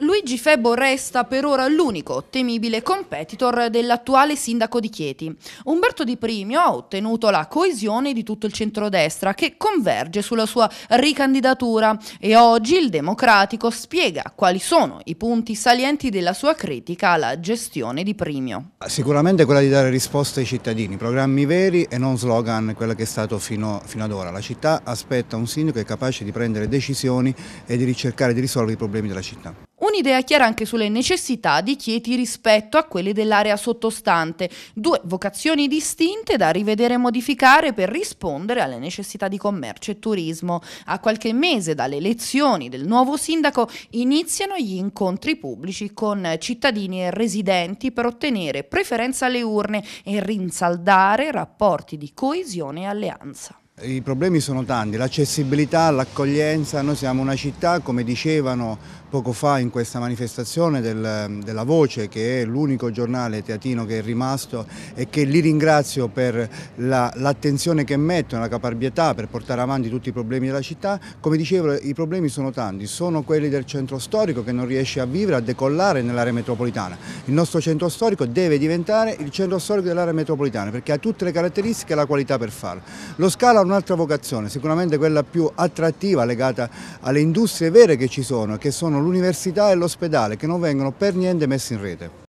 Luigi Febo resta per ora l'unico temibile competitor dell'attuale sindaco di Chieti. Umberto Di Primio ha ottenuto la coesione di tutto il centrodestra che converge sulla sua ricandidatura e oggi il democratico spiega quali sono i punti salienti della sua critica alla gestione di Primio. Sicuramente quella di dare risposte ai cittadini, programmi veri e non slogan, quello che è stato fino, fino ad ora. La città aspetta un sindaco che è capace di prendere decisioni e di ricercare di risolvere i problemi della città un'idea chiara anche sulle necessità di Chieti rispetto a quelle dell'area sottostante, due vocazioni distinte da rivedere e modificare per rispondere alle necessità di commercio e turismo. A qualche mese dalle elezioni del nuovo sindaco iniziano gli incontri pubblici con cittadini e residenti per ottenere preferenza alle urne e rinsaldare rapporti di coesione e alleanza. I problemi sono tanti, l'accessibilità, l'accoglienza, noi siamo una città, come dicevano poco fa in questa manifestazione del, della Voce, che è l'unico giornale teatino che è rimasto e che li ringrazio per l'attenzione la, che mettono, la caparbietà per portare avanti tutti i problemi della città. Come dicevo, i problemi sono tanti, sono quelli del centro storico che non riesce a vivere, a decollare nell'area metropolitana. Il nostro centro storico deve diventare il centro storico dell'area metropolitana perché ha tutte le caratteristiche e la qualità per farlo. Lo scala un'altra vocazione, sicuramente quella più attrattiva legata alle industrie vere che ci sono, che sono l'università e l'ospedale, che non vengono per niente messe in rete.